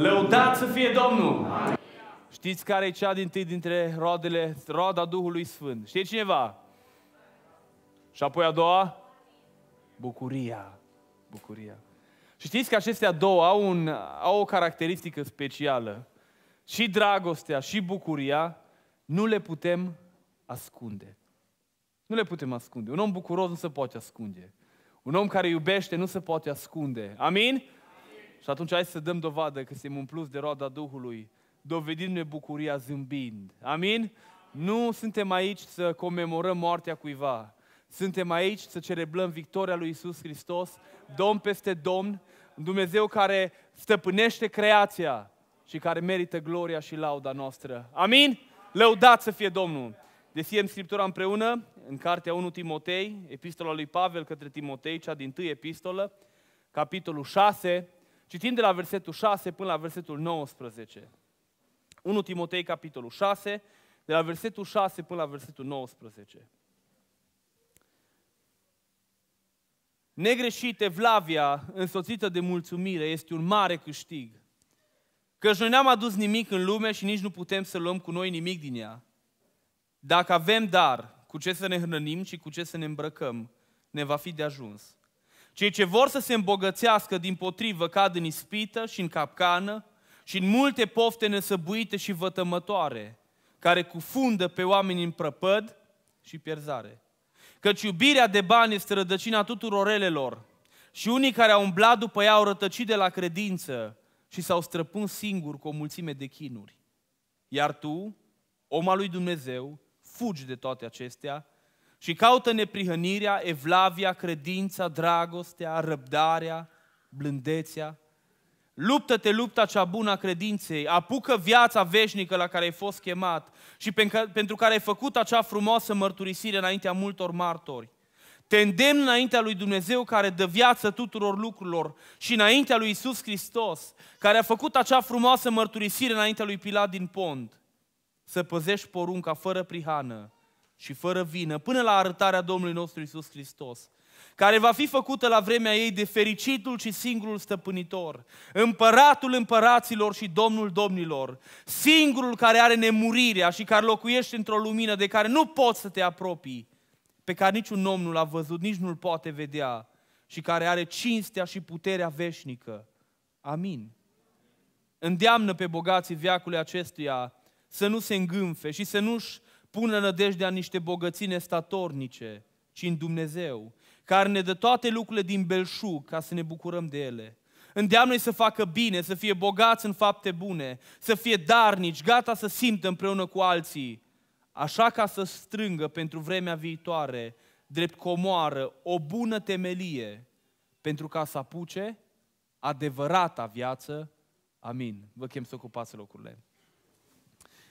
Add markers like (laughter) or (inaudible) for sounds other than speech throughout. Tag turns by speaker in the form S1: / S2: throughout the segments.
S1: Lăudat să fie Domnul! Știți care e cea din tâi dintre roadele, roada Duhului Sfânt? Știe cineva? Și apoi a doua? Bucuria. Bucuria. Și știți că acestea două au, un, au o caracteristică specială. Și dragostea și bucuria nu le putem ascunde. Nu le putem ascunde. Un om bucuros nu se poate ascunde. Un om care iubește nu se poate ascunde. Amin? Și atunci hai să dăm dovadă că suntem umpluți de roada Duhului, dovedindu-ne bucuria zâmbind. Amin? Nu suntem aici să comemorăm moartea cuiva. Suntem aici să celebrăm victoria lui Isus Hristos, Domn peste Domn, Dumnezeu care stăpânește creația și care merită gloria și lauda noastră. Amin? Lăudați să fie Domnul! Desiem Scriptura împreună în cartea 1 Timotei, epistola lui Pavel către Timotei, cea din tâi epistolă, capitolul 6, Citim de la versetul 6 până la versetul 19. 1 Timotei, capitolul 6, de la versetul 6 până la versetul 19. Negreșit, evlavia însoțită de mulțumire este un mare câștig. Căci noi n-am adus nimic în lume și nici nu putem să luăm cu noi nimic din ea. Dacă avem dar, cu ce să ne hrănim și cu ce să ne îmbrăcăm, ne va fi de ajuns. Cei ce vor să se îmbogățească din potrivă cad în ispită și în capcană și în multe pofte nesăbuite și vătămătoare, care cufundă pe oameni în prăpăd și pierzare. Căci iubirea de bani este rădăcina tuturor relelor și unii care au umblat după ea au rătăcit de la credință și s-au străpuns singuri cu o mulțime de chinuri. Iar tu, om al lui Dumnezeu, fugi de toate acestea și caută neprihănirea, evlavia, credința, dragostea, răbdarea, blândețea. Luptă-te lupta cea bună a credinței, apucă viața veșnică la care ai fost chemat și pentru care ai făcut acea frumoasă mărturisire înaintea multor martori. Te îndemn înaintea lui Dumnezeu care dă viață tuturor lucrurilor și înaintea lui Isus Hristos, care a făcut acea frumoasă mărturisire înaintea lui Pilat din pont, să păzești porunca fără prihană și fără vină, până la arătarea Domnului nostru Isus Hristos, care va fi făcută la vremea ei de fericitul și singurul stăpânitor, împăratul împăraților și domnul domnilor, singurul care are nemurirea și care locuiește într-o lumină de care nu poți să te apropii, pe care niciun om nu l-a văzut, nici nu-l poate vedea și care are cinstea și puterea veșnică. Amin. Îndeamnă pe bogații veacului acestuia să nu se îngânfe și să nu-și pună nădejdea în niște bogății nestatornice, ci în Dumnezeu, care ne dă toate lucrurile din belșug ca să ne bucurăm de ele. Îndeamnă-i să facă bine, să fie bogați în fapte bune, să fie darnici, gata să simtă împreună cu alții, așa ca să strângă pentru vremea viitoare, drept comoară, o bună temelie, pentru ca să apuce adevărata viață. Amin. Vă chem să ocupați locurile.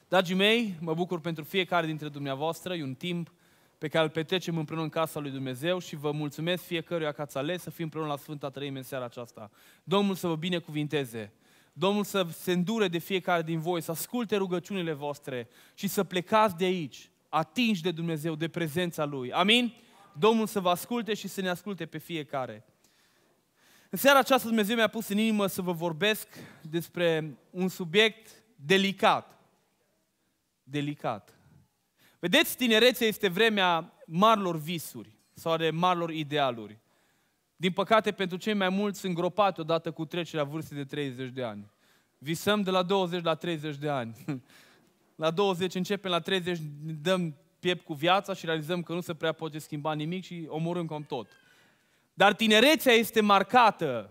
S1: Dragii mei, mă bucur pentru fiecare dintre dumneavoastră, e un timp pe care îl petrecem împreună în casa lui Dumnezeu și vă mulțumesc fiecăruia că ați ales să fim împreună la Sfânta Trăime în seara aceasta. Domnul să vă binecuvinteze, Domnul să se îndure de fiecare din voi, să asculte rugăciunile voastre și să plecați de aici, atinși de Dumnezeu, de prezența Lui. Amin? Domnul să vă asculte și să ne asculte pe fiecare. În seara aceasta Dumnezeu mi-a pus în inimă să vă vorbesc despre un subiect delicat delicat. Vedeți, tinerețea este vremea marilor visuri sau de marilor idealuri. Din păcate, pentru cei mai mulți îngropate odată cu trecerea vârstei de 30 de ani. Visăm de la 20 la 30 de ani. (laughs) La 20 începem, la 30 dăm piept cu viața și realizăm că nu se prea poate schimba nimic și omorâm cam tot. Dar tinerețea este marcată,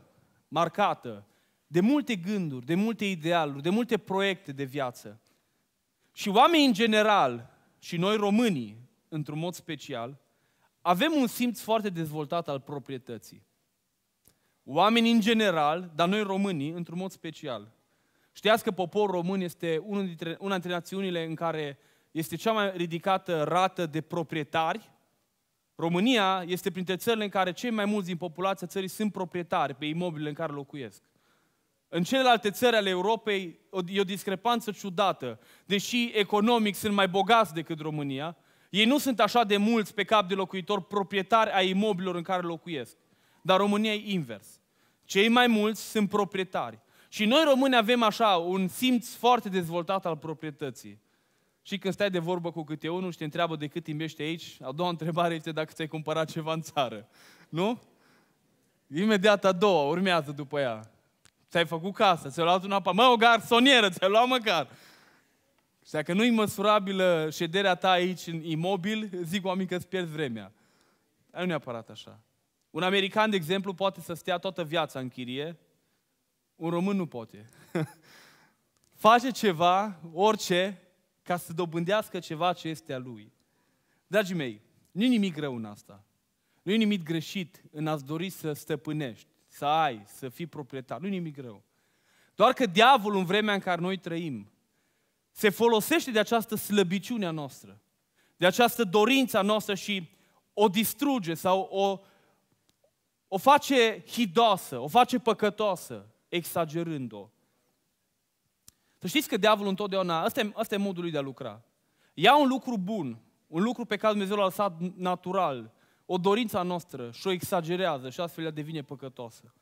S1: marcată de multe gânduri, de multe idealuri, de multe proiecte de viață. Și oamenii în general, și noi românii, într-un mod special, avem un simț foarte dezvoltat al proprietății. Oamenii în general, dar noi românii, într-un mod special. Știați că poporul român este unul dintre, una dintre națiunile în care este cea mai ridicată rată de proprietari. România este printre țările în care cei mai mulți din populația țării sunt proprietari pe imobilele în care locuiesc. În celelalte țări ale Europei e o discrepanță ciudată. Deși economic sunt mai bogați decât România, ei nu sunt așa de mulți pe cap de locuitor proprietari ai imobilor în care locuiesc. Dar România e invers. Cei mai mulți sunt proprietari. Și noi români avem așa un simț foarte dezvoltat al proprietății. Și când stai de vorbă cu câte unul și te întreabă de cât timp aici, a doua întrebare este dacă ți-ai cumpărat ceva în țară. Nu? Imediat a doua, urmează după ea ți-ai făcut casă, ți-ai luat un apă, mă, o garsonieră, ți-ai luat măcar. Și dacă nu-i măsurabilă șederea ta aici în imobil, zic oamenii că îți pierzi vremea. Dar nu neapărat așa. Un american, de exemplu, poate să stea toată viața în chirie, un român nu poate. (laughs) Face ceva, orice, ca să dobândească ceva ce este a lui. Dragii mei, nu nimic rău în asta. Nu i nimic greșit în a-ți dori să stăpânești să ai, să fii proprietar. Nu-i nimic greu. Doar că diavolul, în vremea în care noi trăim, se folosește de această slăbiciune a noastră, de această dorință a noastră și o distruge sau o, o face hidoasă, o face păcătoasă, exagerând-o. Să știți că diavolul întotdeauna, asta e, asta e modul lui de a lucra. Ia un lucru bun, un lucru pe care Dumnezeu l-a lăsat natural, o dorință noastră și o exagerează și astfel ea devine păcătoasă.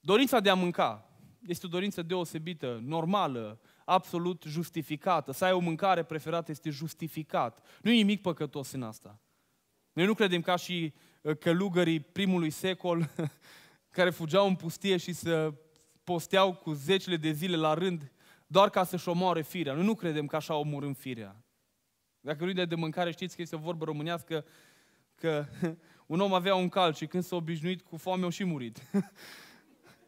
S1: Dorința de a mânca este o dorință deosebită, normală, absolut justificată. Să ai o mâncare preferată este justificat. Nu e nimic păcătos în asta. Noi nu credem ca și uh, călugării primului secol (laughs) care fugeau în pustie și să posteau cu zecile de zile la rând doar ca să-și omoare firea. Noi nu credem că așa omorâm firea. Dacă nu de mâncare, știți că este o vorbă românească, că (laughs) un om avea un cal și când s-a obișnuit cu foame, a și murit. (laughs)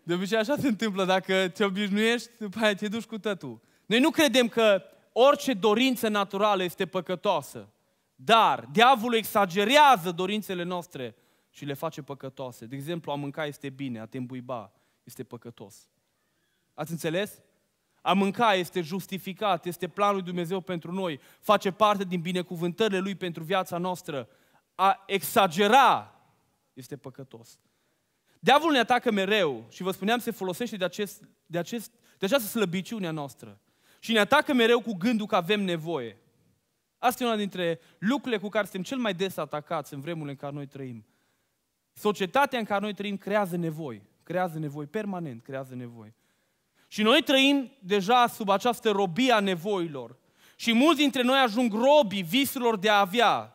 S1: De obicei așa se întâmplă, dacă te obișnuiești, după aia te duci cu tătul. Noi nu credem că orice dorință naturală este păcătoasă, dar diavolul exagerează dorințele noastre și le face păcătoase. De exemplu, a mânca este bine, a te îmbuiba este păcătos. Ați înțeles? A mânca este justificat, este planul lui Dumnezeu pentru noi, face parte din binecuvântările Lui pentru viața noastră a exagera este păcătos. Diavolul ne atacă mereu și vă spuneam, se folosește de, acest, de, acest, de această slăbiciune a noastră. Și ne atacă mereu cu gândul că avem nevoie. Asta e una dintre lucrurile cu care suntem cel mai des atacați în vremurile în care noi trăim. Societatea în care noi trăim creează nevoi, creează nevoi permanent, creează nevoi. Și noi trăim deja sub această robie a nevoilor. Și mulți dintre noi ajung robii visurilor de a avea,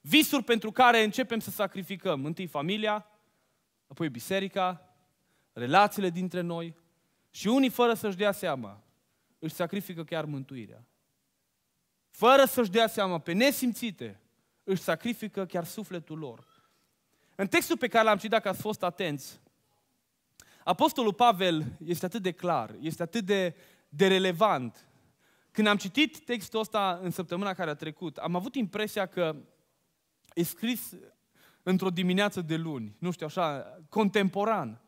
S1: Visuri pentru care începem să sacrificăm întâi familia, apoi biserica, relațiile dintre noi și unii fără să-și dea seama își sacrifică chiar mântuirea. Fără să-și dea seama, pe nesimțite, își sacrifică chiar sufletul lor. În textul pe care l-am citit, dacă ați fost atenți, Apostolul Pavel este atât de clar, este atât de, de relevant. Când am citit textul ăsta în săptămâna care a trecut, am avut impresia că e scris într-o dimineață de luni, nu știu așa, contemporan.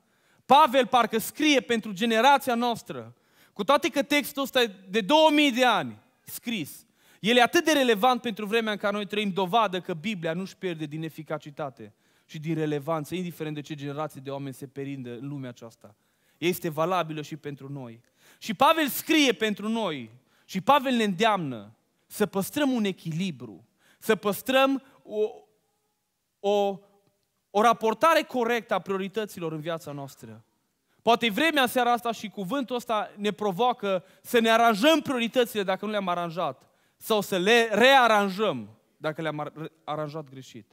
S1: Pavel parcă scrie pentru generația noastră, cu toate că textul ăsta e de 2000 de ani scris. El e atât de relevant pentru vremea în care noi trăim, dovadă că Biblia nu-și pierde din eficacitate și din relevanță, indiferent de ce generație de oameni se perindă în lumea aceasta. Este valabilă și pentru noi. Și Pavel scrie pentru noi și Pavel ne îndeamnă să păstrăm un echilibru, să păstrăm o, o, o raportare corectă a priorităților în viața noastră. Poate vremea seara asta și cuvântul ăsta ne provoacă să ne aranjăm prioritățile dacă nu le-am aranjat sau să le rearanjăm dacă le-am aranjat greșit.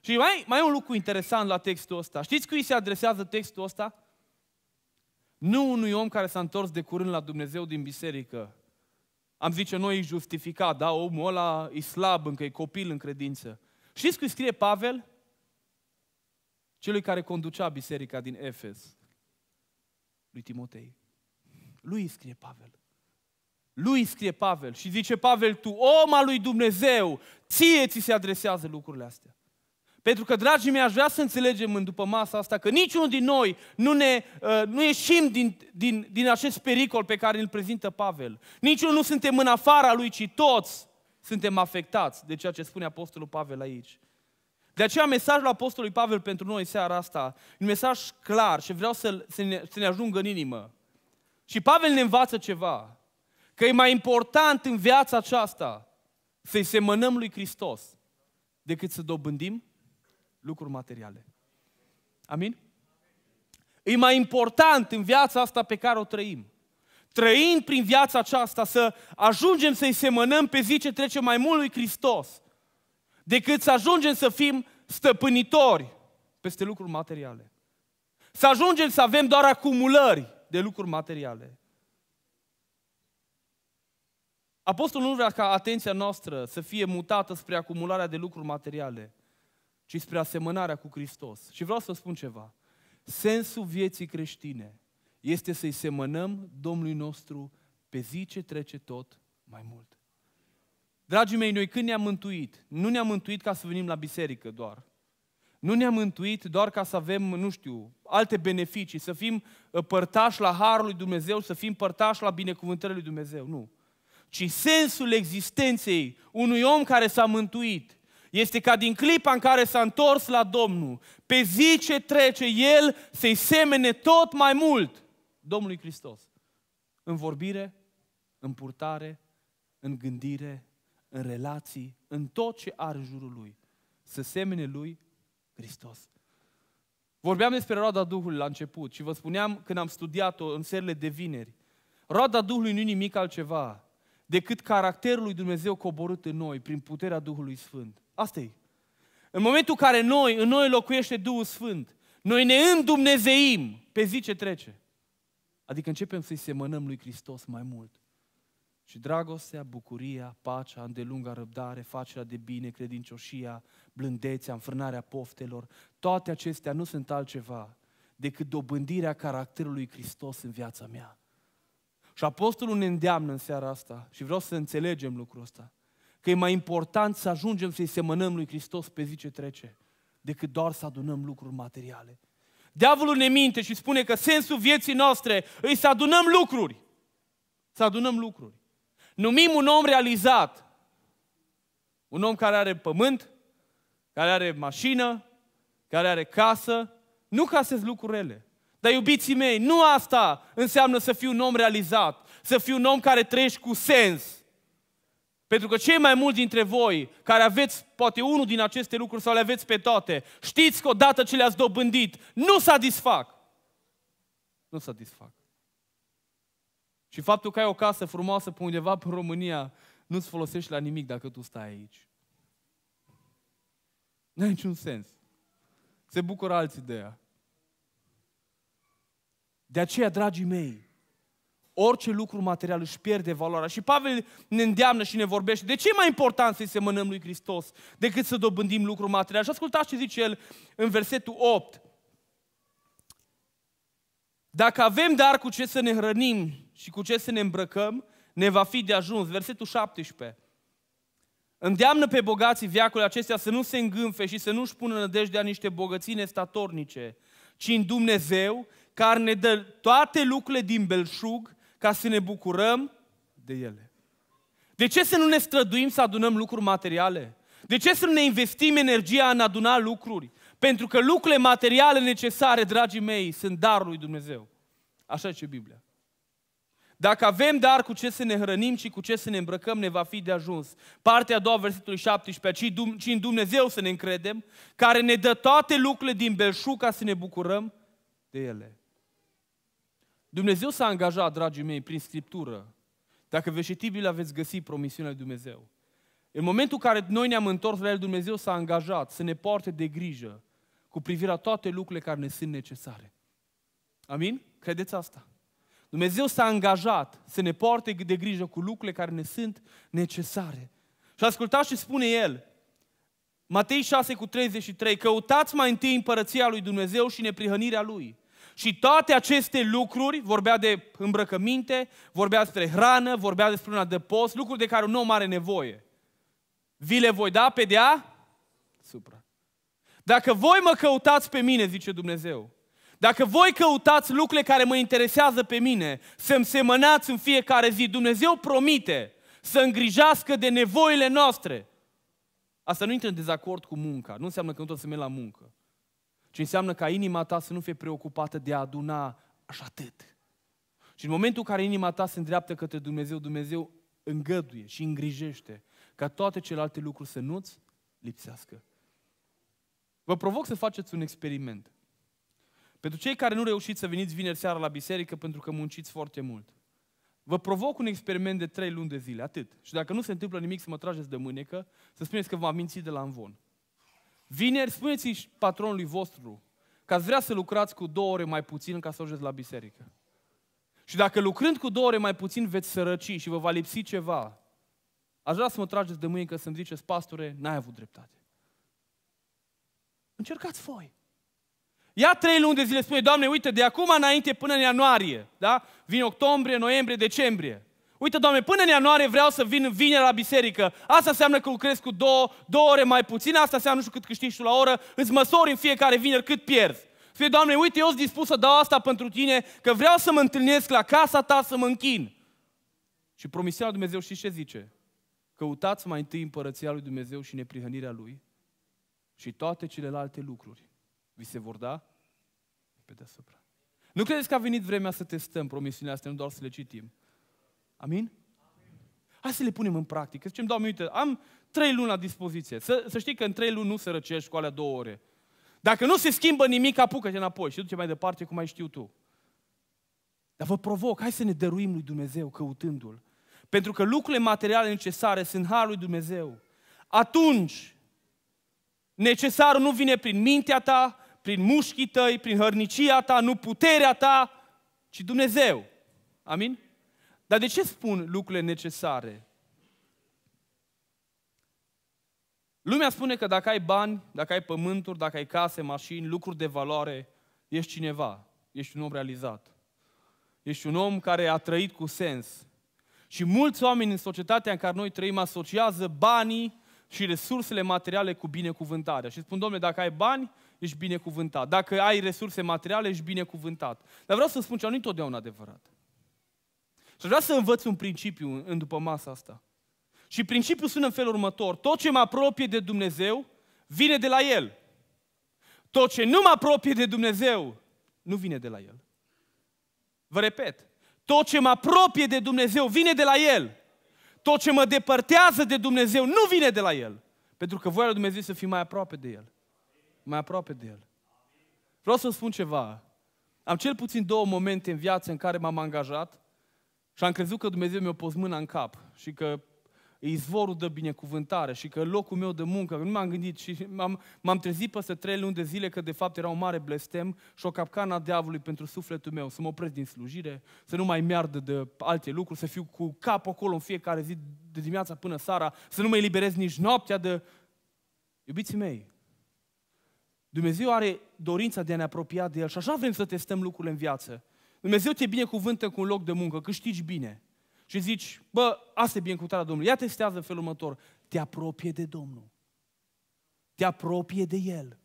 S1: Și mai, mai e un lucru interesant la textul ăsta. Știți cui se adresează textul ăsta? Nu unui om care s-a întors de curând la Dumnezeu din biserică, am zice, noi e justificat, da, omul ăla e slab încă, e copil în credință. Știți cum scrie Pavel? Celui care conducea biserica din Efes, lui Timotei. Lui scrie Pavel. Lui scrie Pavel și zice Pavel, tu om al lui Dumnezeu, ție ți se adresează lucrurile astea. Pentru că, dragii mei, aș vrea să înțelegem în după masa asta că niciunul din noi nu, ne, uh, nu ieșim din, din, din acest pericol pe care îl prezintă Pavel. Niciunul nu suntem în afara lui, ci toți suntem afectați de ceea ce spune Apostolul Pavel aici. De aceea mesajul Apostolului Pavel pentru noi seara asta e un mesaj clar și vreau să, să, ne, să ne ajungă în inimă. Și Pavel ne învață ceva, că e mai important în viața aceasta să-i semănăm lui Hristos decât să dobândim lucruri materiale. Amin? E mai important în viața asta pe care o trăim. Trăind prin viața aceasta, să ajungem să-i semănăm pe zi ce trece mai mult lui Hristos, decât să ajungem să fim stăpânitori peste lucruri materiale. Să ajungem să avem doar acumulări de lucruri materiale. Apostolul nu vrea ca atenția noastră să fie mutată spre acumularea de lucruri materiale, ci spre asemănarea cu Hristos. Și vreau să spun ceva. Sensul vieții creștine este să-i semănăm Domnului nostru pe zi ce trece tot mai mult. Dragii mei, noi când ne-am mântuit, nu ne-am mântuit ca să venim la biserică doar. Nu ne-am mântuit doar ca să avem, nu știu, alte beneficii, să fim ă, părtași la Harul lui Dumnezeu, să fim părtași la binecuvântările lui Dumnezeu, nu. Ci sensul existenței unui om care s-a mântuit este ca din clipa în care s-a întors la Domnul, pe zi ce trece, el se-i semene tot mai mult Domnului Hristos. În vorbire, în purtare, în gândire, în relații, în tot ce are în jurul lui. Să semene lui Hristos. Vorbeam despre roada Duhului la început și vă spuneam când am studiat-o în serile de vineri. Roada Duhului nu e nimic altceva decât caracterul lui Dumnezeu coborât în noi prin puterea Duhului Sfânt. Asta e. În momentul în care noi, în noi locuiește Duhul Sfânt, noi ne îndumnezeim pe zi ce trece. Adică începem să-i semănăm lui Hristos mai mult. Și dragostea, bucuria, pacea, îndelunga răbdare, facerea de bine, credincioșia, blândețea, înfrânarea poftelor, toate acestea nu sunt altceva decât dobândirea caracterului Hristos în viața mea. Și apostolul ne îndeamnă în seara asta și vreau să înțelegem lucrul ăsta că e mai important să ajungem să-i semănăm lui Hristos pe zi ce trece, decât doar să adunăm lucruri materiale. Diavolul ne minte și spune că sensul vieții noastre e să adunăm lucruri. Să adunăm lucruri. Numim un om realizat. Un om care are pământ, care are mașină, care are casă, nu ca să lucrurile. Dar iubiții mei, nu asta înseamnă să fiu un om realizat, să fiu un om care trăiești cu sens. Pentru că cei mai mulți dintre voi care aveți poate unul din aceste lucruri sau le aveți pe toate, știți că odată ce le-ați dobândit, nu satisfac. Nu satisfac. Și faptul că ai o casă frumoasă pe undeva în România nu-ți folosești la nimic dacă tu stai aici. Nu ai niciun sens. Se bucură alții de ea. De aceea, dragii mei, Orice lucru material își pierde valoarea. Și Pavel ne îndeamnă și ne vorbește. De ce e mai important să-i semănăm lui Hristos decât să dobândim lucru material? Și ascultați ce zice el în versetul 8. Dacă avem dar cu ce să ne hrănim și cu ce să ne îmbrăcăm, ne va fi de ajuns. Versetul 17. Îndeamnă pe bogații viacul acestea să nu se îngânfe și să nu-și pună nădejdea niște bogății nestatornice, ci în Dumnezeu, care ne dă toate lucrurile din belșug ca să ne bucurăm de ele. De ce să nu ne străduim să adunăm lucruri materiale? De ce să nu ne investim energia în aduna lucruri? Pentru că lucrurile materiale necesare, dragii mei, sunt darul lui Dumnezeu. Așa ce Biblia. Dacă avem dar cu ce să ne hrănim și cu ce să ne îmbrăcăm, ne va fi de ajuns. Partea a doua, versetul 17, ci în Dumnezeu să ne încredem, care ne dă toate lucrurile din belșug ca să ne bucurăm de ele. Dumnezeu s-a angajat, dragii mei, prin Scriptură. Dacă veți citi Biblia, veți găsi promisiunea lui Dumnezeu. În momentul în care noi ne-am întors la El, Dumnezeu s-a angajat să ne poarte de grijă cu privirea toate lucrurile care ne sunt necesare. Amin? Credeți asta? Dumnezeu s-a angajat să ne poarte de grijă cu lucrurile care ne sunt necesare. Și ascultați ce spune El. Matei 6 cu 33, căutați mai întâi împărăția lui Dumnezeu și neprihănirea lui și toate aceste lucruri, vorbea de îmbrăcăminte, vorbea despre hrană, vorbea despre una de post, lucruri de care un om are nevoie. Vi le voi da pe dea? Supra. Dacă voi mă căutați pe mine, zice Dumnezeu, dacă voi căutați lucrurile care mă interesează pe mine, să-mi semănați în fiecare zi, Dumnezeu promite să îngrijească de nevoile noastre. Asta nu intră în dezacord cu munca, nu înseamnă că nu tot să merg la muncă. Ce înseamnă ca inima ta să nu fie preocupată de a aduna așa atât. Și în momentul în care inima ta se îndreaptă către Dumnezeu, Dumnezeu îngăduie și îngrijește ca toate celelalte lucruri să nu-ți lipsească. Vă provoc să faceți un experiment. Pentru cei care nu reușiți să veniți vineri seara la biserică pentru că munciți foarte mult, vă provoc un experiment de trei luni de zile, atât. Și dacă nu se întâmplă nimic să mă trageți de mânecă, să spuneți că v-am mințit de la învon. Vineri spuneți patronului vostru că ați vrea să lucrați cu două ore mai puțin ca să ajungeți la biserică. Și dacă lucrând cu două ore mai puțin veți sărăci și vă va lipsi ceva, aș vrea să mă trageți de mâini că să-mi ziceți, pastore, n-ai avut dreptate. Încercați voi. Ia trei luni de zile, spune, Doamne, uite, de acum înainte până în ianuarie, da? Vine octombrie, noiembrie, decembrie. Uite, Doamne, până în ianuarie vreau să vin vineri la biserică. Asta înseamnă că lucrez cu două, două ore mai puțin, asta înseamnă nu știu cât câștigi tu la oră, îți măsori în fiecare vineri cât pierzi. Spune, Doamne, uite, eu sunt dispus să dau asta pentru Tine, că vreau să mă întâlnesc la casa Ta, să mă închin. Și promisiunea lui Dumnezeu și ce zice? Căutați mai întâi împărăția lui Dumnezeu și neprihănirea Lui și toate celelalte lucruri vi se vor da pe deasupra. Nu credeți că a venit vremea să testăm promisiunea asta nu doar să le citim, Amin? Hai să le punem în practică. Zicem, Doamne, uite, am trei luni la dispoziție. Să, să știi că în trei luni nu se răcești cu alea două ore. Dacă nu se schimbă nimic, apucă-te înapoi și duce mai departe cum mai știu tu. Dar vă provoc, hai să ne dăruim lui Dumnezeu căutându-L. Pentru că lucrurile materiale necesare sunt harul lui Dumnezeu. Atunci, necesarul nu vine prin mintea ta, prin mușchii tăi, prin hărnicia ta, nu puterea ta, ci Dumnezeu. Amin? Dar de ce spun lucrurile necesare? Lumea spune că dacă ai bani, dacă ai pământuri, dacă ai case, mașini, lucruri de valoare, ești cineva, ești un om realizat. Ești un om care a trăit cu sens. Și mulți oameni în societatea în care noi trăim asociază banii și resursele materiale cu binecuvântarea. Și spun, domnule, dacă ai bani, ești binecuvântat. Dacă ai resurse materiale, ești binecuvântat. Dar vreau să spun ceva, nu i totdeauna adevărat. Și vreau să învăț un principiu în după masa asta. Și principiul sună în felul următor. Tot ce mă apropie de Dumnezeu vine de la El. Tot ce nu mă apropie de Dumnezeu nu vine de la El. Vă repet. Tot ce mă apropie de Dumnezeu vine de la El. Tot ce mă depărtează de Dumnezeu nu vine de la El. Pentru că voia lui Dumnezeu să fii mai aproape de El. Mai aproape de El. Vreau să spun ceva. Am cel puțin două momente în viață în care m-am angajat și am crezut că Dumnezeu mi-a pus mâna în cap și că e izvorul de binecuvântare și că locul meu de muncă, nu m-am gândit și m-am, m-am trezit peste trei luni de zile că de fapt era un mare blestem și o capcană diavolului pentru sufletul meu, să mă opresc din slujire, să nu mai meardă de alte lucruri, să fiu cu capul acolo în fiecare zi de dimineața până seara, să nu mă eliberez nici noaptea de... Iubiții mei, Dumnezeu are dorința de a ne apropia de El și așa vrem să testăm lucrurile în viață. Dumnezeu te binecuvântă cu un loc de muncă, câștigi bine. Și zici, bă, asta e binecuvântarea Domnului. Ia testează în felul următor. Te apropie de Domnul. Te apropie de El.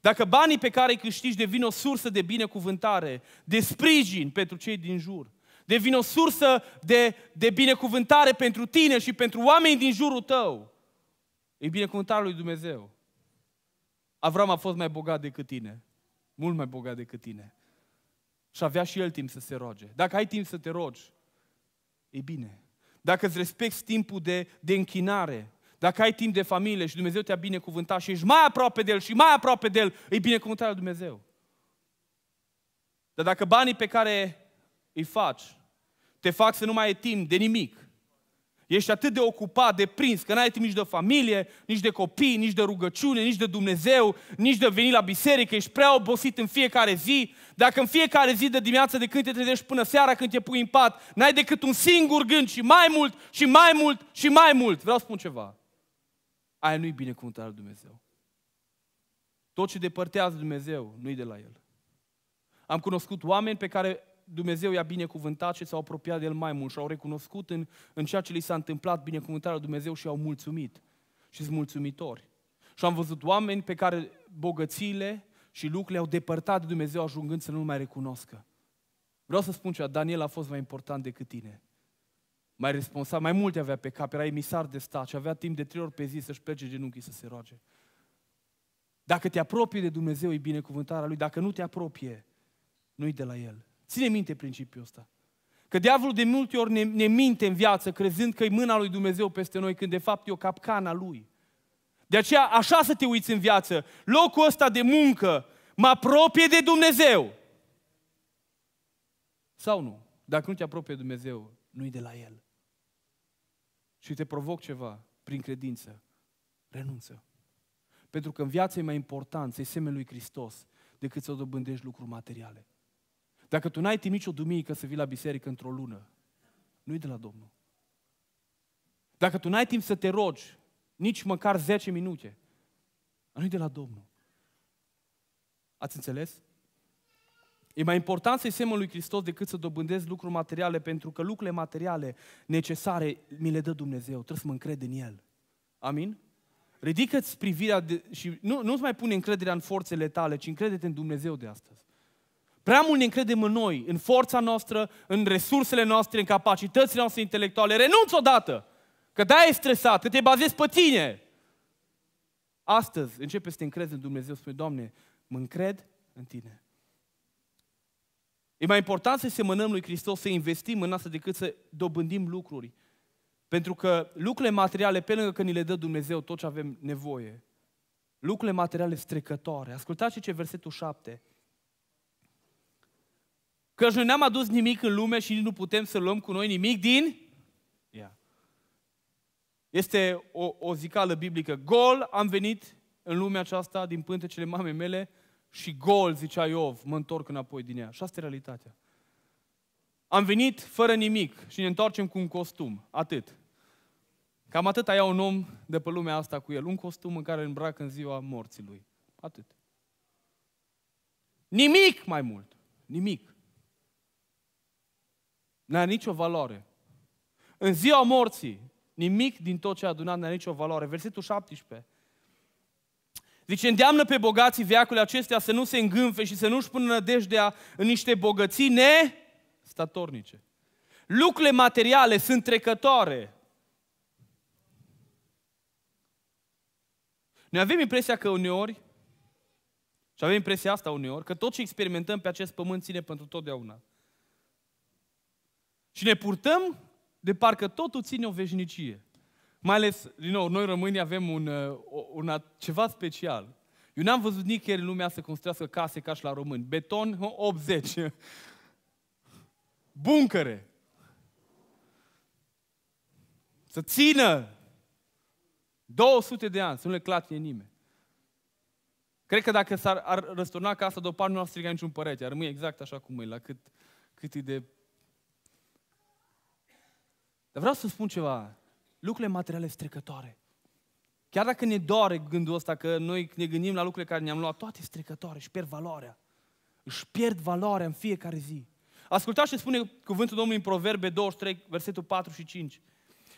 S1: Dacă banii pe care îi câștigi devin o sursă de binecuvântare, de sprijin pentru cei din jur, devin o sursă de, de binecuvântare pentru tine și pentru oamenii din jurul tău, e binecuvântarea lui Dumnezeu. Avram a fost mai bogat decât tine, mult mai bogat decât tine. Și avea și el timp să se roage. Dacă ai timp să te rogi, e bine. Dacă îți respecti timpul de, de închinare, dacă ai timp de familie și Dumnezeu te-a binecuvântat și ești mai aproape de El și mai aproape de El, e binecuvântarea lui Dumnezeu. Dar dacă banii pe care îi faci te fac să nu mai ai timp de nimic, Ești atât de ocupat, de prins, că n-ai timp nici de familie, nici de copii, nici de rugăciune, nici de Dumnezeu, nici de veni la biserică, ești prea obosit în fiecare zi. Dacă în fiecare zi de dimineață, de când te trezești până seara, când te pui în pat, n-ai decât un singur gând și mai mult, și mai mult, și mai mult. Vreau să spun ceva. Aia nu-i binecuvântarea lui Dumnezeu. Tot ce depărtează Dumnezeu, nu-i de la El. Am cunoscut oameni pe care Dumnezeu i-a binecuvântat și s-au apropiat de el mai mult și au recunoscut în, în ceea ce li s-a întâmplat binecuvântarea lui Dumnezeu și au mulțumit. Și sunt mulțumitori. Și am văzut oameni pe care bogățiile și lucrurile au depărtat de Dumnezeu ajungând să nu mai recunoască. Vreau să spun ceva, Daniel a fost mai important decât tine. Mai responsabil, mai multe avea pe cap, era emisar de stat și avea timp de trei ori pe zi să-și plece genunchii să se roage. Dacă te apropie de Dumnezeu, e binecuvântarea Lui. Dacă nu te apropie, nu-i de la El. Ține minte principiul ăsta. Că diavolul de multe ori ne, ne minte în viață, crezând că e mâna lui Dumnezeu peste noi, când de fapt e o capcana lui. De aceea, așa să te uiți în viață. Locul ăsta de muncă mă apropie de Dumnezeu. Sau nu? Dacă nu te apropie de Dumnezeu, nu-i de la El. Și te provoc ceva prin credință. Renunță. Pentru că în viață e mai important să-i semeni lui Hristos decât să dobândești lucruri materiale. Dacă tu n-ai timp nicio duminică să vii la biserică într-o lună, nu e de la Domnul. Dacă tu n-ai timp să te rogi, nici măcar 10 minute, nu e de la Domnul. Ați înțeles? E mai important să-i semăn lui Hristos decât să dobândesc lucruri materiale, pentru că lucrurile materiale necesare mi le dă Dumnezeu. Trebuie să mă încred în El. Amin? Ridică-ți privirea de, și nu, nu-ți mai pune încrederea în forțele tale, ci încrede în Dumnezeu de astăzi. Prea mult ne încredem în noi, în forța noastră, în resursele noastre, în capacitățile noastre intelectuale. Renunț odată! Că da, e stresat, că te bazezi pe tine. Astăzi începe să te încrezi în Dumnezeu. Spune, Doamne, mă încred în Tine. E mai important să semănăm lui Hristos, să investim în asta decât să dobândim lucruri. Pentru că lucrurile materiale, pe lângă că ni le dă Dumnezeu tot ce avem nevoie, lucrurile materiale strecătoare. Ascultați ce versetul 7. Că noi n-am adus nimic în lume și nici nu putem să luăm cu noi nimic din ea. Este o, o zicală biblică. Gol am venit în lumea aceasta din pântecele mamei mele și gol, zicea Iov, mă întorc înapoi din ea. Și asta e realitatea. Am venit fără nimic și ne întoarcem cu un costum. Atât. Cam atât ia un om de pe lumea asta cu el. Un costum în care îl îmbracă în ziua morții lui. Atât. Nimic mai mult. Nimic n-a nicio valoare. În ziua morții, nimic din tot ce a adunat n-a nicio valoare. Versetul 17. Zice, îndeamnă pe bogații veacului acestea să nu se îngânfe și să nu-și pună nădejdea în niște bogății ne statornice. Lucrurile materiale sunt trecătoare. Noi avem impresia că uneori, și avem impresia asta uneori, că tot ce experimentăm pe acest pământ ține pentru totdeauna. Și ne purtăm de parcă totul ține o veșnicie. Mai ales, din nou, noi români avem un, un, uh, un, ceva special. Eu n-am văzut nicăieri în lumea să construiască case ca și la români. Beton 80. (laughs) Buncăre. Să țină 200 de ani, să nu le clatine nimeni. Cred că dacă s-ar ar răsturna casa de o parte, nu ar striga niciun părete, ar rămâne exact așa cum e, la cât, cât e de dar vreau să spun ceva. Lucrurile materiale strecătoare. Chiar dacă ne doare gândul ăsta că noi ne gândim la lucrurile care ne-am luat, toate strecătoare, își pierd valoarea. Își pierd valoarea în fiecare zi. Ascultați ce spune cuvântul Domnului în Proverbe 23, versetul 4 și 5.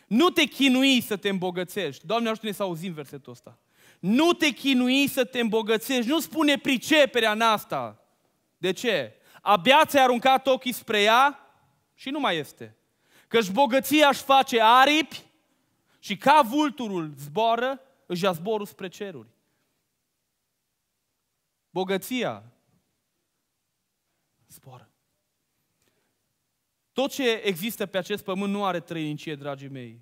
S1: Nu te chinui să te îmbogățești. Doamne, ajută-ne să auzim versetul ăsta. Nu te chinui să te îmbogățești. Nu spune priceperea în asta. De ce? Abia ți-ai aruncat ochii spre ea și nu mai este. Căci bogăția își face aripi și ca vulturul zboară, își ia zborul spre ceruri. Bogăția zboară. Tot ce există pe acest pământ nu are trăinicie, dragii mei.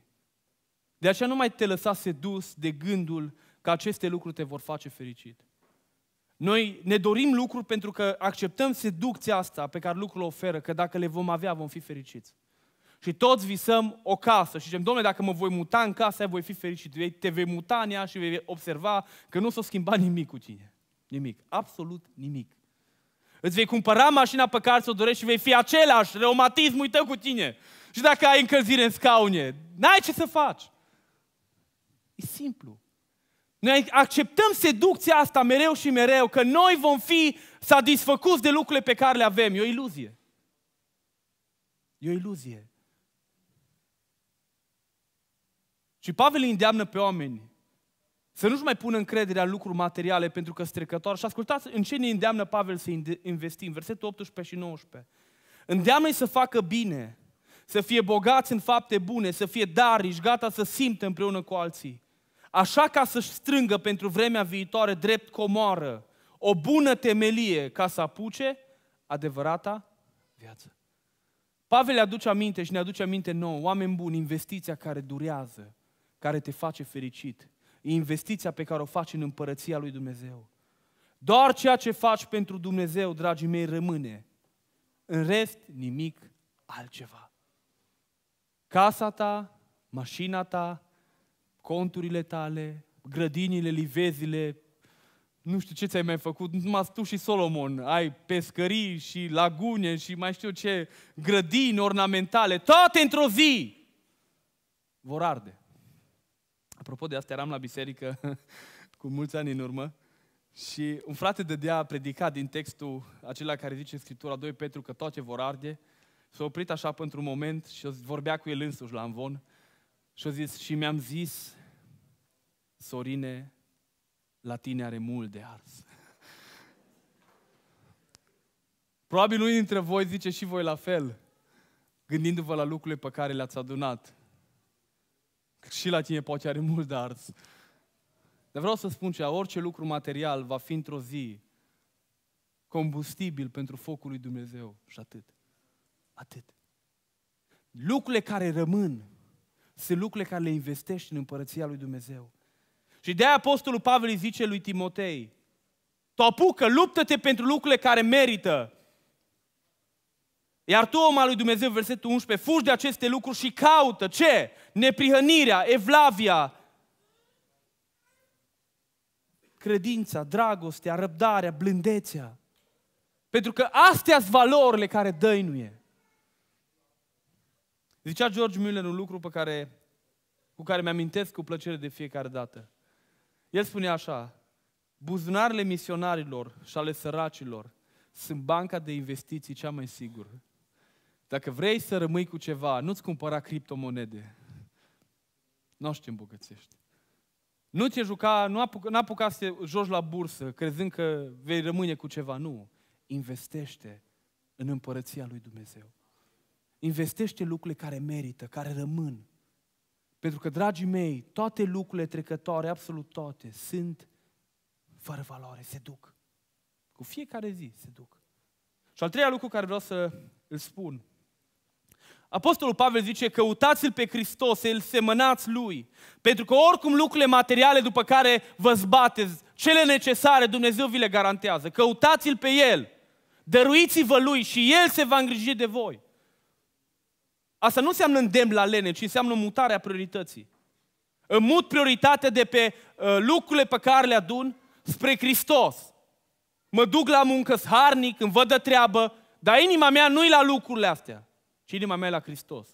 S1: De aceea nu mai te lăsa sedus de gândul că aceste lucruri te vor face fericit. Noi ne dorim lucruri pentru că acceptăm seducția asta pe care lucrul o oferă, că dacă le vom avea, vom fi fericiți. Și toți visăm o casă și zicem, domnule, dacă mă voi muta în casa aia, voi fi fericit. Te vei muta în ea și vei observa că nu s-a schimbat nimic cu tine. Nimic. Absolut nimic. Îți vei cumpăra mașina pe care ți-o dorești și vei fi același, Reumatism, uită cu tine. Și dacă ai încălzire în scaune, n-ai ce să faci. E simplu. Noi acceptăm seducția asta mereu și mereu, că noi vom fi satisfăcuți de lucrurile pe care le avem. E o iluzie. E o iluzie. Și Pavel îi îndeamnă pe oameni să nu-și mai pună încrederea în lucruri materiale pentru că strecător. Și ascultați în ce ne îndeamnă Pavel să investim, versetul 18 și 19. îndeamnă să facă bine, să fie bogați în fapte bune, să fie dariși, gata să simtă împreună cu alții. Așa ca să-și strângă pentru vremea viitoare drept comoară, o bună temelie ca să apuce adevărata viață. Pavel le aduce aminte și ne aduce aminte nouă, oameni buni, investiția care durează, care te face fericit. E investiția pe care o faci în împărăția lui Dumnezeu. Doar ceea ce faci pentru Dumnezeu, dragii mei, rămâne. În rest, nimic altceva. Casa ta, mașina ta, conturile tale, grădinile, livezile, nu știu ce ți-ai mai făcut, numai tu și Solomon, ai pescării și lagune și mai știu ce, grădini ornamentale, toate într-o zi vor arde. Apropo de asta, eram la biserică (laughs) cu mulți ani în urmă și un frate a predicat din textul acela care zice în Scriptura 2 Petru că tot ce vor arde, s-a oprit așa pentru un moment și vorbea cu el însuși la amvon și a zis, și mi-am zis, Sorine, la tine are mult de ars. Probabil unii dintre voi zice și voi la fel, gândindu-vă la lucrurile pe care le-ați adunat și la tine poate are mult de ars. Dar vreau să spun ceva, orice lucru material va fi într-o zi combustibil pentru focul lui Dumnezeu și atât. Atât. Lucrurile care rămân sunt lucrurile care le investești în împărăția lui Dumnezeu. Și de-aia Apostolul Pavel îi zice lui Timotei, tu apucă, luptă-te pentru lucrurile care merită. Iar tu, om al lui Dumnezeu, versetul 11, fugi de aceste lucruri și caută ce? neprihănirea, evlavia, credința, dragostea, răbdarea, blândețea. Pentru că astea sunt valorile care dăinuie. Zicea George Müller un lucru pe care, cu care mi-amintesc cu plăcere de fiecare dată. El spunea așa, buzunarele misionarilor și ale săracilor sunt banca de investiții cea mai sigură. Dacă vrei să rămâi cu ceva, nu-ți cumpăra criptomonede nu te îmbogățești. Nu te juca, nu apuca, apuca să te joci la bursă crezând că vei rămâne cu ceva. Nu. Investește în împărăția lui Dumnezeu. Investește lucrurile care merită, care rămân. Pentru că, dragii mei, toate lucrurile trecătoare, absolut toate, sunt fără valoare, se duc. Cu fiecare zi se duc. Și al treia lucru care vreau să îl spun Apostolul Pavel zice, căutați-L pe Hristos, îl semănați Lui. Pentru că oricum lucrurile materiale după care vă zbateți, cele necesare, Dumnezeu vi le garantează. Căutați-L pe El, dăruiți-vă Lui și El se va îngriji de voi. Asta nu înseamnă îndemn la lene, ci înseamnă mutarea priorității. Îmi mut prioritatea de pe uh, lucrurile pe care le adun spre Hristos. Mă duc la muncă harnic, îmi văd de treabă, dar inima mea nu-i la lucrurile astea și inima mea la Hristos.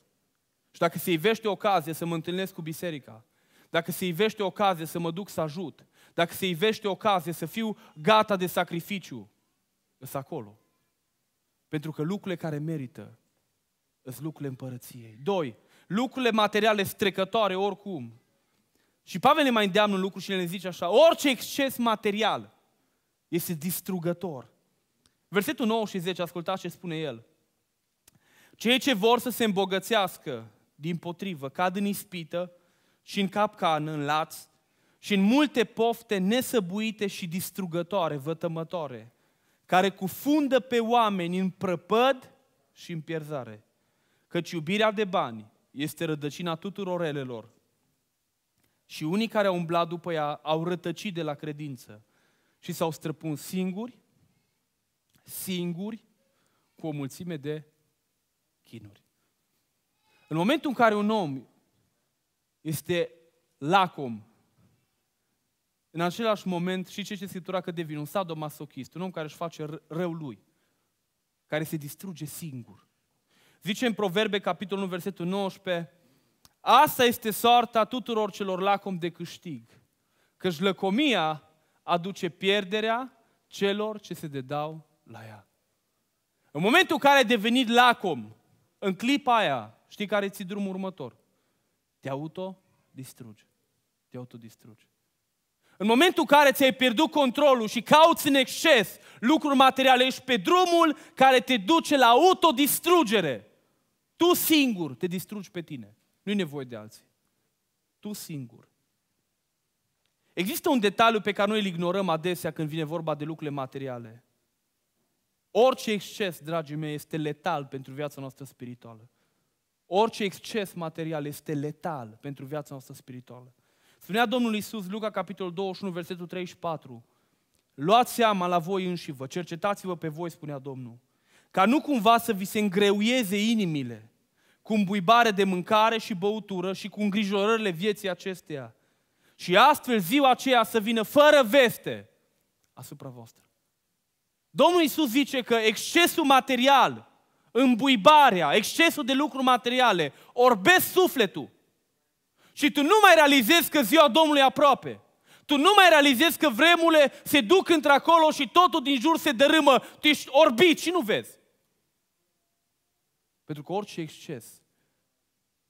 S1: Și dacă se ivește ocazie să mă întâlnesc cu biserica, dacă se ivește ocazie să mă duc să ajut, dacă se ivește ocazie să fiu gata de sacrificiu, îs acolo. Pentru că lucrurile care merită îs lucrurile împărăției. Doi, lucrurile materiale strecătoare oricum. Și Pavel ne mai îndeamnă un lucru și ne zice așa, orice exces material este distrugător. Versetul 9 și 10, ascultați ce spune el. Cei ce vor să se îmbogățească, din potrivă, cad în ispită și în capcană, în laț și în multe pofte nesăbuite și distrugătoare, vătămătoare, care cufundă pe oameni în prăpăd și în pierzare. Căci iubirea de bani este rădăcina tuturor relelor. Și unii care au umblat după ea au rătăcit de la credință și s-au străpun singuri, singuri, cu o mulțime de chinuri. În momentul în care un om este lacom, în același moment și ce este Scriptura că devine un sadomasochist, un om care își face rău lui, care se distruge singur. Zice în Proverbe, capitolul 1, versetul 19, Asta este soarta tuturor celor lacom de câștig, căci lăcomia aduce pierderea celor ce se dedau la ea. În momentul în care ai devenit lacom, în clipa aia, știi care ți drumul următor? Te autodistrugi. Te autodistrugi. În momentul în care ți-ai pierdut controlul și cauți în exces lucruri materiale, ești pe drumul care te duce la autodistrugere. Tu singur te distrugi pe tine. nu e nevoie de alții. Tu singur. Există un detaliu pe care noi îl ignorăm adesea când vine vorba de lucrurile materiale. Orice exces, dragii mei, este letal pentru viața noastră spirituală. Orice exces material este letal pentru viața noastră spirituală. Spunea Domnul Isus, Luca, capitolul 21, versetul 34, Luați seama la voi înși vă, cercetați-vă pe voi, spunea Domnul, ca nu cumva să vi se îngreuieze inimile cu buibare de mâncare și băutură și cu îngrijorările vieții acesteia. Și astfel ziua aceea să vină fără veste asupra voastră. Domnul Isus zice că excesul material, îmbuibarea, excesul de lucruri materiale, orbesc sufletul. Și tu nu mai realizezi că ziua Domnului e aproape. Tu nu mai realizezi că vremurile se duc într-acolo și totul din jur se dărâmă. Tu ești orbit și nu vezi. Pentru că orice exces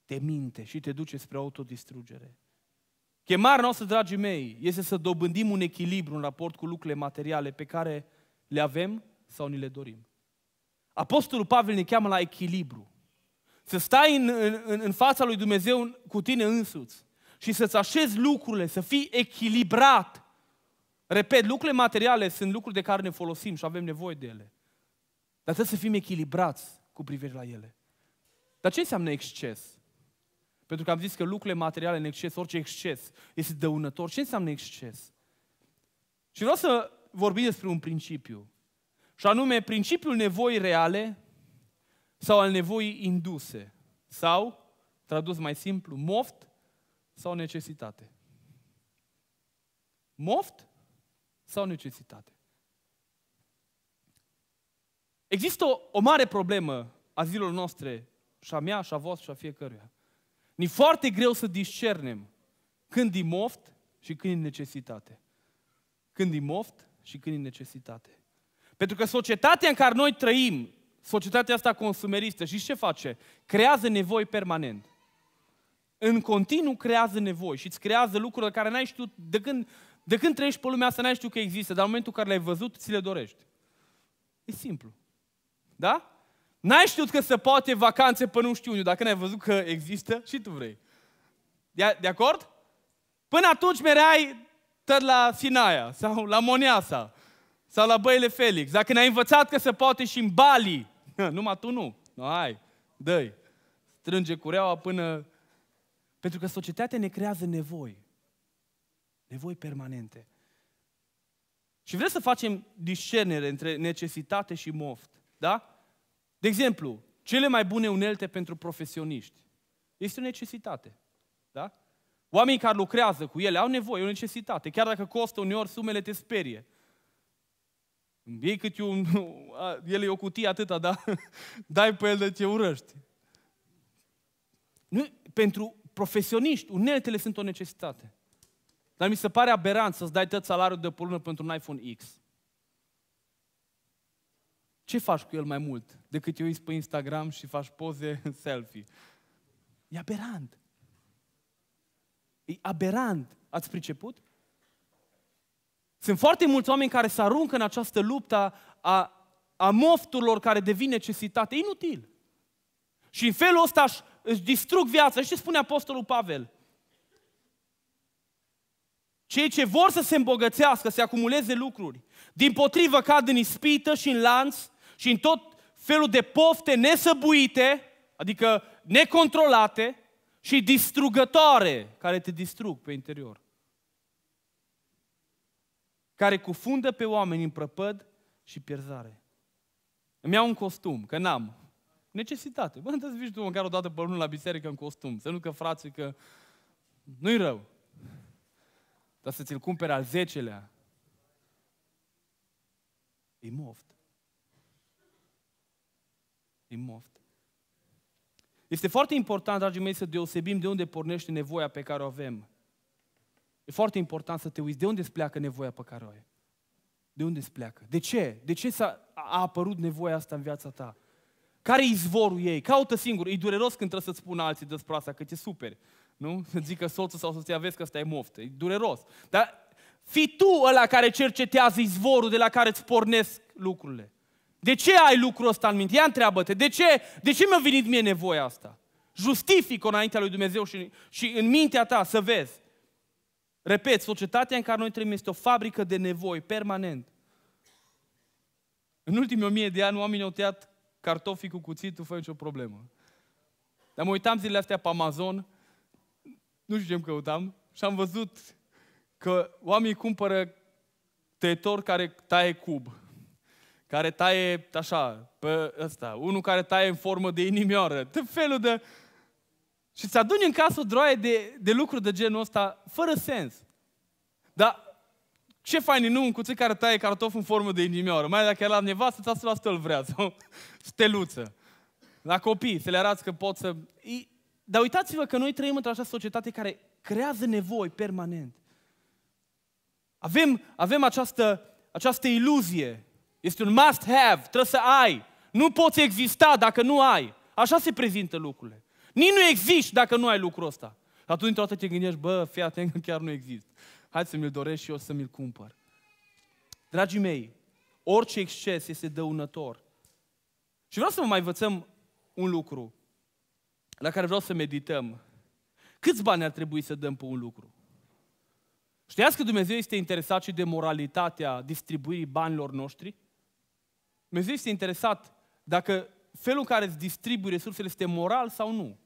S1: te minte și te duce spre autodistrugere. Chemarea noastră, dragii mei, este să dobândim un echilibru în raport cu lucrurile materiale pe care le avem sau ni le dorim? Apostolul Pavel ne cheamă la echilibru. Să stai în, în, în fața lui Dumnezeu cu tine însuți și să-ți așezi lucrurile, să fii echilibrat. Repet, lucrurile materiale sunt lucruri de care ne folosim și avem nevoie de ele. Dar trebuie să fim echilibrați cu privire la ele. Dar ce înseamnă exces? Pentru că am zis că lucrurile materiale în exces, orice exces, este dăunător. Ce înseamnă exces? Și vreau să vorbi despre un principiu. Și anume, principiul nevoii reale sau al nevoii induse. Sau, tradus mai simplu, moft sau necesitate. Moft sau necesitate. Există o, o mare problemă a zilor noastre, și a mea, și a voastră, și a fiecăruia. Ni foarte greu să discernem când e moft și când e necesitate. Când e moft și când e necesitate. Pentru că societatea în care noi trăim, societatea asta consumeristă, și ce face? Creează nevoi permanent. În continuu creează nevoi și îți creează lucruri care n-ai știut de când, de când trăiești pe lumea asta, n-ai știut că există, dar în momentul în care le-ai văzut, ți le dorești. E simplu. Da? N-ai știut că se poate vacanțe pe nu știu unde, dacă n-ai văzut că există și tu vrei. De, de acord? Până atunci mereai tot la Sinaia sau la Moneasa sau la Băile Felix, dacă ne-ai învățat că se poate și în Bali, (laughs) numai tu nu, no, hai, dă strânge cureaua până... Pentru că societatea ne creează nevoi. Nevoi permanente. Și vreți să facem discernere între necesitate și moft. Da? De exemplu, cele mai bune unelte pentru profesioniști. Este o necesitate. Da? Oamenii care lucrează cu ele au nevoie, o necesitate. Chiar dacă costă uneori, sumele te sperie. Ei cât un, (laughs) el e o cutie atâta, dar (laughs) dai pe el de ce urăști. Nu, pentru profesioniști, uneltele sunt o necesitate. Dar mi se pare aberant să-ți dai tot salariul de pe lună pentru un iPhone X. Ce faci cu el mai mult decât te uiți pe Instagram și faci poze selfie? E aberant. E aberant. Ați priceput? Sunt foarte mulți oameni care se aruncă în această luptă a, a mofturilor care devin necesitate. Inutil. Și în felul ăsta își, își distrug viața. Și ce spune Apostolul Pavel? Cei ce vor să se îmbogățească, să acumuleze lucruri, din potrivă cad în ispită și în lanț și în tot felul de pofte nesăbuite, adică necontrolate, și distrugătoare care te distrug pe interior. Care cufundă pe oameni în prăpăd și pierzare. Îmi iau un costum, că n-am. Necesitate. Bă, trebuie să tu măcar o dată pe lună la biserică în costum. Să nu că frații că nu-i rău. Dar să ți-l cumpere al zecelea. E moft. E moft. Este foarte important, dragii mei, să deosebim de unde pornește nevoia pe care o avem. E foarte important să te uiți de unde îți pleacă nevoia pe care o ai. De unde îți pleacă? De ce? De ce s-a, a apărut nevoia asta în viața ta? Care e izvorul ei? Caută singur. E dureros când trebuie să-ți spună alții despre asta, că te super, Nu? Să zică soțul sau soția, vezi că asta e moftă. E dureros. Dar fii tu ăla care cercetează izvorul de la care îți pornesc lucrurile. De ce ai lucrul ăsta în minte? Ia întreabă-te, de ce, de ce mi-a venit mie nevoia asta? Justifică înaintea lui Dumnezeu și, și în mintea ta să vezi. Repet, societatea în care noi trăim este o fabrică de nevoi, permanent. În ultimii o mie de ani oamenii au tăiat cartofii cu cuțitul fără nicio problemă. Dar mă uitam zilele astea pe Amazon, nu știu ce-mi căutam, și am văzut că oamenii cumpără tăietori care taie cub care taie așa, pe ăsta, unul care taie în formă de inimioară, de felul de... Și îți aduni în casă o droaie de, de lucruri de genul ăsta, fără sens. Dar ce fain e nu un cuțit care taie cartof în formă de inimioară, mai dacă e la nevastă, ți la stăl vrea, sau (laughs) steluță. La copii, să le arăți că pot să... Dar uitați-vă că noi trăim într-o așa societate care creează nevoi permanent. Avem, avem această, această iluzie este un must have, trebuie să ai. Nu poți exista dacă nu ai. Așa se prezintă lucrurile. Nici nu există dacă nu ai lucrul ăsta. Atunci toată te gândești, bă, fii atent că chiar nu există. Hai să mi-l doresc și eu să mi-l cumpăr. Dragii mei, orice exces este dăunător. Și vreau să vă mai învățăm un lucru la care vreau să medităm. Câți bani ar trebui să dăm pe un lucru? Știați că Dumnezeu este interesat și de moralitatea distribuirii banilor noștri? Dumnezeu este interesat dacă felul în care îți distribui resursele este moral sau nu.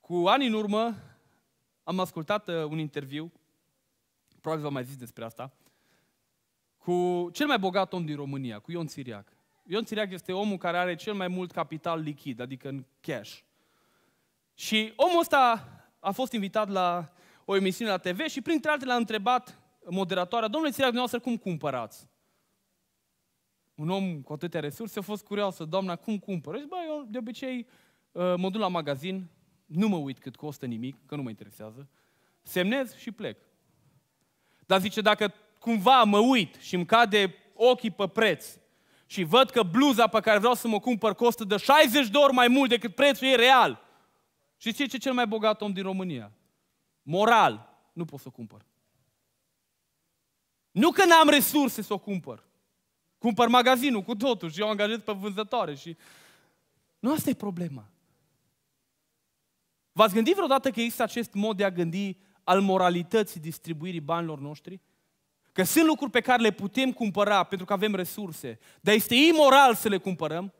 S1: Cu ani în urmă am ascultat uh, un interviu, probabil v-am mai zis despre asta, cu cel mai bogat om din România, cu Ion Țiriac. Ion Țiriac este omul care are cel mai mult capital lichid, adică în cash. Și omul ăsta a fost invitat la o emisiune la TV și printre altele a întrebat moderatoarea, domnule, ți dumneavoastră cum cumpărați? Un om cu atâtea resurse a fost curioasă, doamna, cum cumpără? Zice, bă, eu de obicei uh, mă duc la magazin, nu mă uit cât costă nimic, că nu mă interesează, semnez și plec. Dar zice, dacă cumva mă uit și îmi cade ochii pe preț și văd că bluza pe care vreau să mă cumpăr costă de 60 de ori mai mult decât prețul ei real, și ce e cel mai bogat om din România? Moral, nu pot să o cumpăr. Nu că n-am resurse să o cumpăr. Cumpăr magazinul cu totul și eu angajez pe vânzătoare și... Nu asta e problema. V-ați gândit vreodată că există acest mod de a gândi al moralității distribuirii banilor noștri? Că sunt lucruri pe care le putem cumpăra pentru că avem resurse, dar este imoral să le cumpărăm?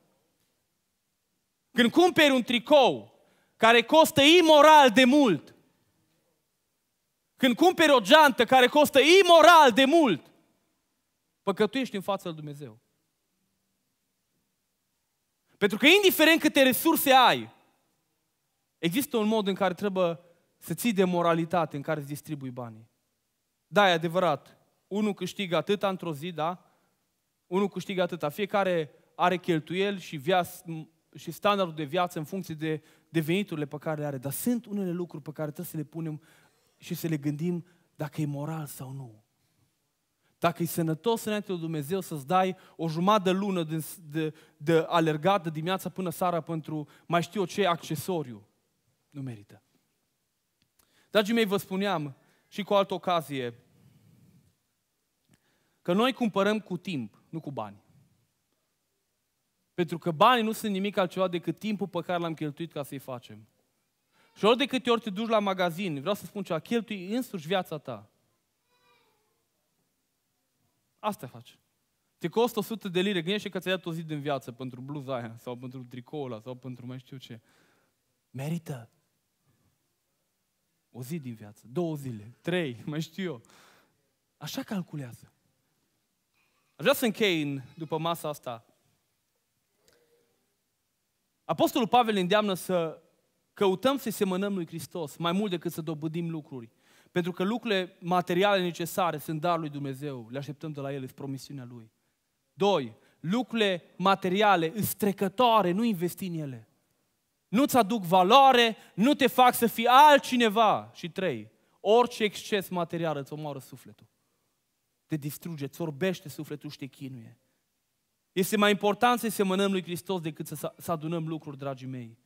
S1: Când cumperi un tricou care costă imoral de mult, când cumperi o geantă care costă imoral de mult, păcătuiești în fața lui Dumnezeu. Pentru că indiferent câte resurse ai, există un mod în care trebuie să ții de moralitate în care îți distribui banii. Da, e adevărat. Unul câștigă atâta într-o zi, da? Unul câștigă atâta. Fiecare are cheltuieli și, viaț, și standardul de viață în funcție de, de veniturile pe care le are. Dar sunt unele lucruri pe care trebuie să le punem și să le gândim dacă e moral sau nu. Dacă e sănătos înainte de Dumnezeu să-ți dai o jumătate de lună de, de, de alergat de dimineața până seara pentru mai știu eu ce accesoriu, nu merită. Dragii mei, vă spuneam și cu altă ocazie că noi cumpărăm cu timp, nu cu bani. Pentru că banii nu sunt nimic altceva decât timpul pe care l-am cheltuit ca să-i facem. Și ori de câte ori te duci la magazin, vreau să spun ceva, cheltui însuși viața ta. Asta faci. Te costă 100 de lire, gândește că ți-ai dat o zi din viață pentru bluza aia, sau pentru tricoul sau pentru mai știu ce. Merită. O zi din viață, două zile, trei, (laughs) mai știu eu. Așa calculează. Aș vrea să închei în, după masa asta. Apostolul Pavel îndeamnă să Căutăm să semănăm lui Hristos mai mult decât să dobândim lucruri. Pentru că lucrurile materiale necesare sunt dar lui Dumnezeu. Le așteptăm de la El, sunt promisiunea Lui. Doi, lucrurile materiale sunt trecătoare, nu investi în ele. Nu-ți aduc valoare, nu te fac să fii altcineva. Și trei, orice exces material îți omoară sufletul. Te distruge, îți orbește sufletul și te chinuie. Este mai important să semănăm lui Hristos decât să, să adunăm lucruri, dragii mei.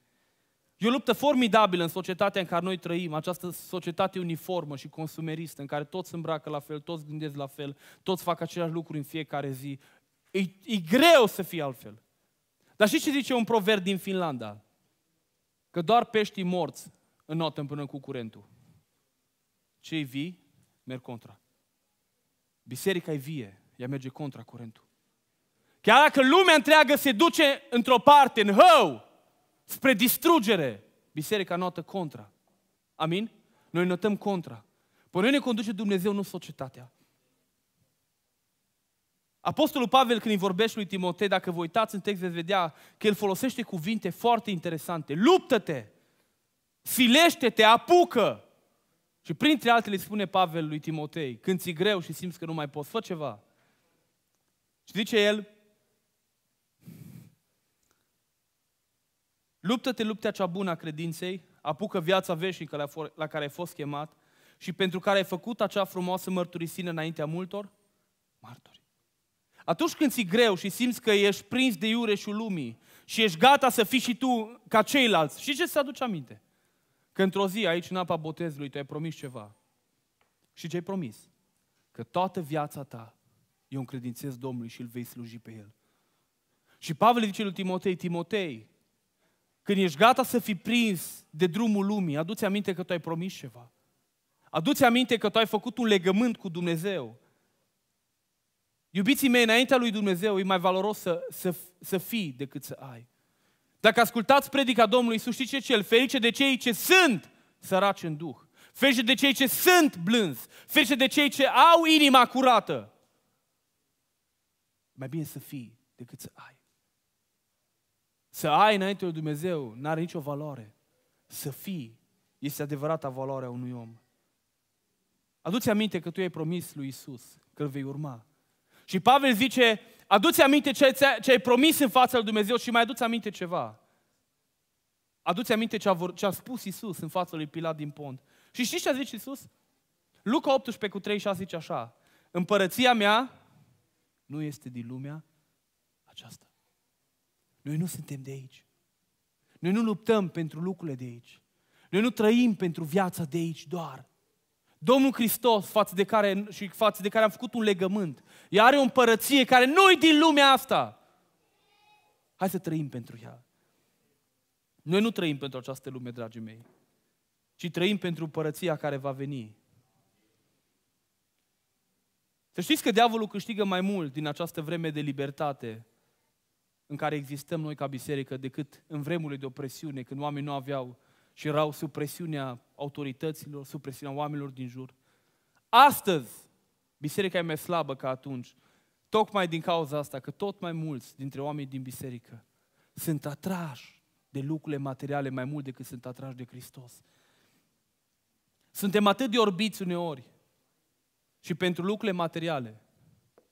S1: E o luptă formidabilă în societatea în care noi trăim, această societate uniformă și consumeristă, în care toți îmbracă la fel, toți gândesc la fel, toți fac același lucru în fiecare zi. E, e greu să fie altfel. Dar și ce zice un proverb din Finlanda? Că doar peștii morți înotă până cu curentul. Cei vii merg contra. Biserica e vie, ea merge contra curentul. Chiar dacă lumea întreagă se duce într-o parte, în hău, spre distrugere, biserica notă contra. Amin? Noi notăm contra. Păi ne conduce Dumnezeu, nu societatea. Apostolul Pavel, când îi vorbește lui Timotei, dacă vă uitați în text, veți vedea că el folosește cuvinte foarte interesante. Luptă-te! filește te Apucă! Și printre altele spune Pavel lui Timotei, când ți greu și simți că nu mai poți, fă ceva. Și zice el, Luptă-te luptea cea bună a credinței, apucă viața veșnică la care ai fost chemat și pentru care ai făcut acea frumoasă mărturisire înaintea multor martori. Atunci când ți greu și simți că ești prins de iureșul lumii și ești gata să fii și tu ca ceilalți, și ce să aduci aminte? Că într-o zi aici în apa botezului tu ai promis ceva. Și ce ai promis? Că toată viața ta eu încredințez Domnului și îl vei sluji pe El. Și Pavel zice lui Timotei, Timotei, când ești gata să fii prins de drumul lumii, aduți aminte că tu ai promis ceva. Aduți aminte că tu ai făcut un legământ cu Dumnezeu. Iubiții mei, înaintea lui Dumnezeu e mai valoros să, să, să fii decât să ai. Dacă ascultați predica Domnului Iisus, știți ce cel? Ferice de cei ce sunt săraci în duh. Ferice de cei ce sunt blânzi. Ferice de cei ce au inima curată. Mai bine să fii decât să ai. Să ai înainte lui Dumnezeu nu are nicio valoare. Să fii este adevărata valoare a unui om. Aduți aminte că tu ai promis lui Isus că îl vei urma. Și Pavel zice, aduți aminte ce, ce ai promis în fața lui Dumnezeu și mai aduți aminte ceva. Aduți aminte ce a, vor, ce a spus Isus în fața lui Pilat din pont. Și știți ce a zis Isus? Luca 18 cu 36 zice așa, împărăția mea nu este din lumea aceasta. Noi nu suntem de aici. Noi nu luptăm pentru lucrurile de aici. Noi nu trăim pentru viața de aici doar. Domnul Hristos, față de care, și față de care am făcut un legământ, ea are o împărăție care nu din lumea asta. Hai să trăim pentru ea. Noi nu trăim pentru această lume, dragii mei, ci trăim pentru împărăția care va veni. Să știți că diavolul câștigă mai mult din această vreme de libertate în care existăm noi ca biserică decât în vremurile de opresiune, când oamenii nu aveau și erau sub presiunea autorităților, sub presiunea oamenilor din jur. Astăzi, biserica e mai slabă ca atunci, tocmai din cauza asta, că tot mai mulți dintre oamenii din biserică sunt atrași de lucrurile materiale mai mult decât sunt atrași de Hristos. Suntem atât de orbiți uneori și pentru lucrurile materiale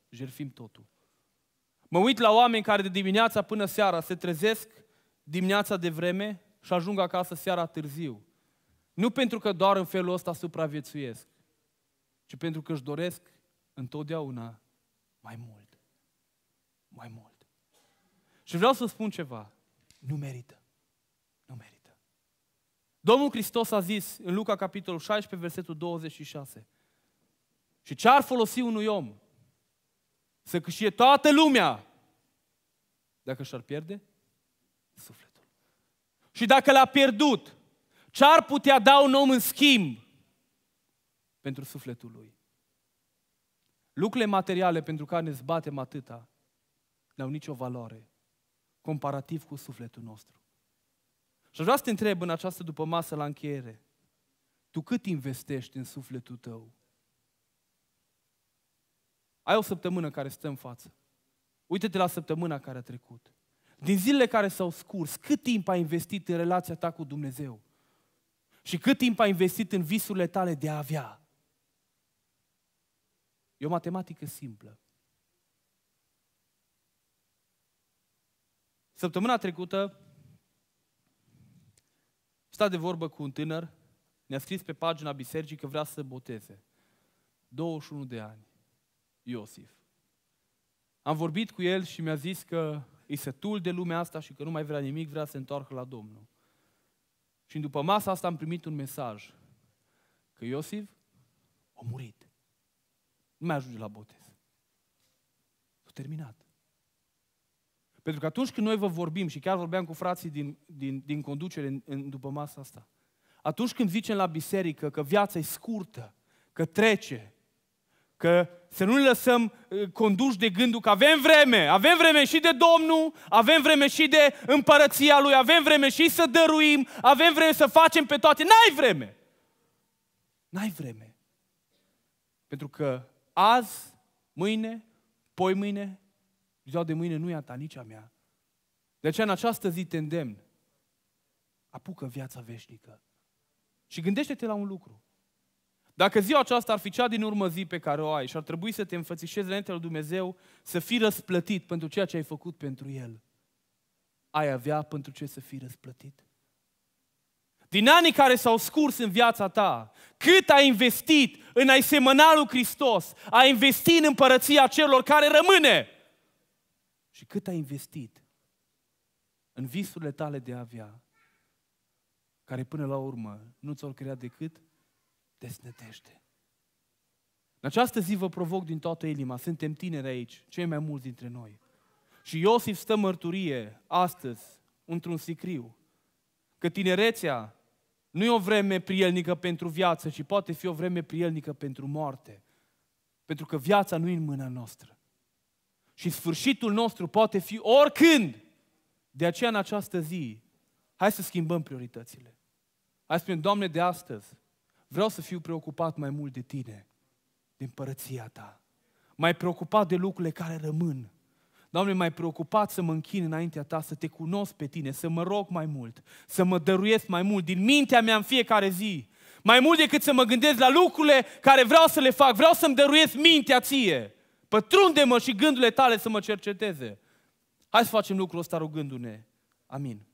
S1: jerfim totul. Mă uit la oameni care de dimineața până seara se trezesc dimineața de vreme și ajung acasă seara târziu. Nu pentru că doar în felul ăsta supraviețuiesc, ci pentru că își doresc întotdeauna mai mult. Mai mult. Și vreau să spun ceva. Nu merită. Nu merită. Domnul Hristos a zis în Luca capitolul 16, versetul 26. Și ce ar folosi unui om să câștige toată lumea. Dacă și-ar pierde sufletul. Și dacă l-a pierdut, ce ar putea da un om în schimb pentru sufletul lui? Lucrurile materiale pentru care ne zbatem atâta n-au nicio valoare comparativ cu sufletul nostru. Și aș vrea să te întreb în această după masă la încheiere, tu cât investești în sufletul tău? Ai o săptămână care stă în față. Uită-te la săptămâna care a trecut. Din zilele care s-au scurs, cât timp ai investit în relația ta cu Dumnezeu? Și cât timp ai investit în visurile tale de a avea? E o matematică simplă. Săptămâna trecută sta de vorbă cu un tânăr, ne-a scris pe pagina bisericii că vrea să boteze. 21 de ani. Iosif. Am vorbit cu el și mi-a zis că e sătul de lumea asta și că nu mai vrea nimic, vrea să se întoarcă la Domnul. Și după masa asta am primit un mesaj că Iosif a murit. Nu mai ajunge la botez. S-a terminat. Pentru că atunci când noi vă vorbim, și chiar vorbeam cu frații din, din, din conducere în, în, după masa asta, atunci când zicem la biserică că viața e scurtă, că trece, Că să nu lăsăm uh, conduși de gândul că avem vreme, avem vreme și de Domnul, avem vreme și de împărăția Lui, avem vreme și să dăruim, avem vreme să facem pe toate. N-ai vreme! N-ai vreme! Pentru că azi, mâine, poi mâine, ziua de mâine nu e a ta, nici a mea. De aceea în această zi te îndemn. Apucă viața veșnică. Și gândește-te la un lucru. Dacă ziua aceasta ar fi cea din urmă zi pe care o ai și ar trebui să te înfățișezi înainte lui Dumnezeu, să fii răsplătit pentru ceea ce ai făcut pentru El, ai avea pentru ce să fii răsplătit. Din anii care s-au scurs în viața ta, cât ai investit în a-i semăna lui Hristos, ai investit în împărăția celor care rămâne și cât ai investit în visurile tale de a avea, care până la urmă nu ți-au creat decât desnădejde. În această zi vă provoc din toată inima, suntem tineri aici, cei mai mulți dintre noi. Și Iosif stă mărturie astăzi într-un sicriu că tinerețea nu e o vreme prielnică pentru viață, ci poate fi o vreme prielnică pentru moarte. Pentru că viața nu e în mâna noastră. Și sfârșitul nostru poate fi oricând. De aceea, în această zi, hai să schimbăm prioritățile. Hai să spunem, Doamne, de astăzi, Vreau să fiu preocupat mai mult de tine, de împărăția ta. Mai preocupat de lucrurile care rămân. Doamne, mai preocupat să mă închin înaintea ta, să te cunosc pe tine, să mă rog mai mult, să mă dăruiesc mai mult din mintea mea în fiecare zi. Mai mult decât să mă gândesc la lucrurile care vreau să le fac, vreau să-mi dăruiesc mintea ție. Pătrunde-mă și gândurile tale să mă cerceteze. Hai să facem lucrul ăsta rugându-ne. Amin.